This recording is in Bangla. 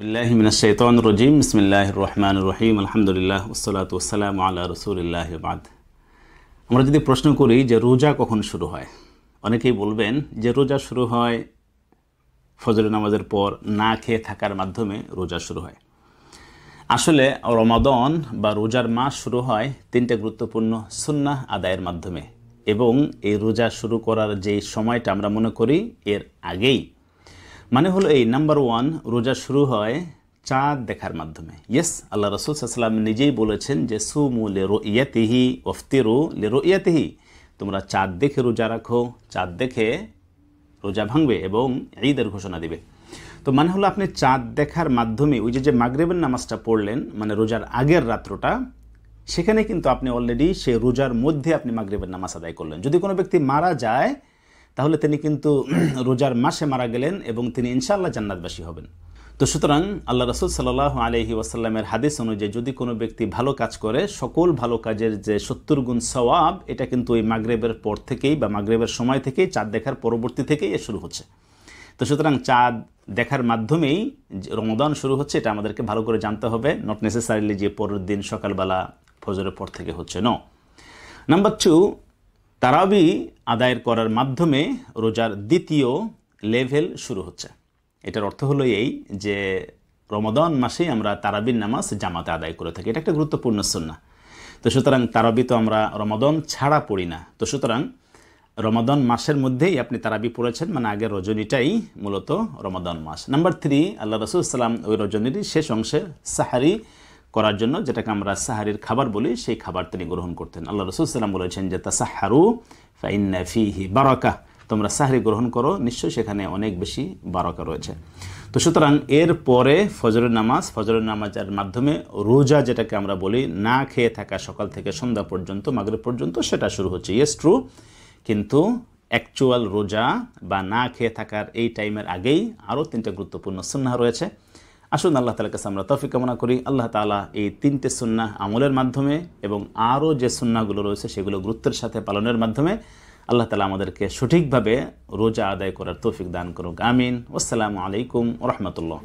বিল্লাহ মিনাশাইতন রজিম ইসমিল্লাহ রহমান রহিম আলহামদুলিল্লাহ ওসলাত ওসালাম আল্লাহ রসুলিল্লাহ বাদ আমরা যদি প্রশ্ন করি যে রোজা কখন শুরু হয় অনেকেই বলবেন যে রোজা শুরু হয় ফজরের নামাজের পর না খেয়ে থাকার মাধ্যমে রোজা শুরু হয় আসলে রমাদন বা রোজার মাস শুরু হয় তিনটা গুরুত্বপূর্ণ সুন্নাহ আদায়ের মাধ্যমে এবং এই রোজা শুরু করার যে সময়টা আমরা মনে করি এর আগেই মানে হলো এই নাম্বার ওয়ান রোজা শুরু হয় চাঁদ দেখার মাধ্যমে ইয়েস আল্লাহ রসুল সাল্লাম নিজেই বলেছেন যে সুমু লেরো ইয়াতিহি ওফতিরু লেরো ইয়াতিহি তোমরা চাঁদ দেখে রোজা রাখো চাঁদ দেখে রোজা ভাঙবে এবং ঈদের ঘোষণা দিবে তো মানে হলো আপনি চাঁদ দেখার মাধ্যমে ওই যে যে মাগরেবের নামাজটা পড়লেন মানে রোজার আগের রাত্রটা সেখানে কিন্তু আপনি অলরেডি সে রোজার মধ্যে আপনি মাগরেবের নামাজ আদায় করলেন যদি কোনো ব্যক্তি মারা যায় তাহলে তিনি কিন্তু রোজার মাসে মারা গেলেন এবং তিনি ইনশাআল্লাহ জান্নাতবাসী হবেন তো সুতরাং আল্লাহ রসুল সাল্লাহ আলহি ওয়াসাল্লামের হাদিস অনুযায়ী যদি কোনো ব্যক্তি ভালো কাজ করে সকল ভালো কাজের যে সত্তর গুণ সওয়াব এটা কিন্তু ওই মাগরেবের পর থেকেই বা মাগরেবের সময় থেকেই চাঁদ দেখার পরবর্তী থেকেই এ শুরু হচ্ছে তো সুতরাং চাঁদ দেখার মাধ্যমেই রমদান শুরু হচ্ছে এটা আমাদেরকে ভালো করে জানতে হবে নট নেসেসারিলি যে পরের দিন সকালবেলা ফজরের পর থেকে হচ্ছে ন নাম্বার টু তারাবি আদায়ের করার মাধ্যমে রোজার দ্বিতীয় লেভেল শুরু হচ্ছে এটার অর্থ হলো এই যে রমদান মাসেই আমরা তারাবির নামাজ জামাতে আদায় করে থাকি এটা একটা গুরুত্বপূর্ণ সন্না তো সুতরাং তারাবি তো আমরা রমাদন ছাড়া পড়ি না তো সুতরাং রমাদন মাসের মধ্যেই আপনি তারাবি পড়েছেন মানে আগের রজনীটাই মূলত রমাদন মাস নাম্বার থ্রি আল্লাহ রসুল ইসলাম ওই রজনীর শেষ অংশে সাহারি করার জন্য যেটাকে আমরা সাহারির খাবার বলি সেই খাবার তিনি গ্রহণ করতেন আল্লাহ রসুলাম বলেছেন যে তাসাহারু ফাইনফিহি বারাকা তোমরা সাহারি গ্রহণ করো নিশ্চয়ই সেখানে অনেক বেশি বারাকা রয়েছে তো সুতরাং এর পরে ফজরের নামাজ ফজরের নামাজের মাধ্যমে রোজা যেটাকে আমরা বলি না খেয়ে থাকা সকাল থেকে সন্ধ্যা পর্যন্ত মাগরে পর্যন্ত সেটা শুরু হচ্ছে ইয়েস ট্রু কিন্তু অ্যাকচুয়াল রোজা বা না খেয়ে থাকার এই টাইমের আগেই আরও তিনটা গুরুত্বপূর্ণ সন্না রয়েছে আসুন আল্লাহ তালার কাছে আমরা তফিক কামনা করি আল্লাহ তালা এই তিনটে সুন্না আমলের মাধ্যমে এবং আরও যে সুন্নাগুলো রয়েছে সেগুলো গুরুত্বের সাথে পালনের মাধ্যমে আল্লাহ তালা আমাদেরকে সঠিকভাবে রোজা আদায় করার তৌফিক দান করুক আমিন আসসালামু আলাইকুম রহমতুল্লাহ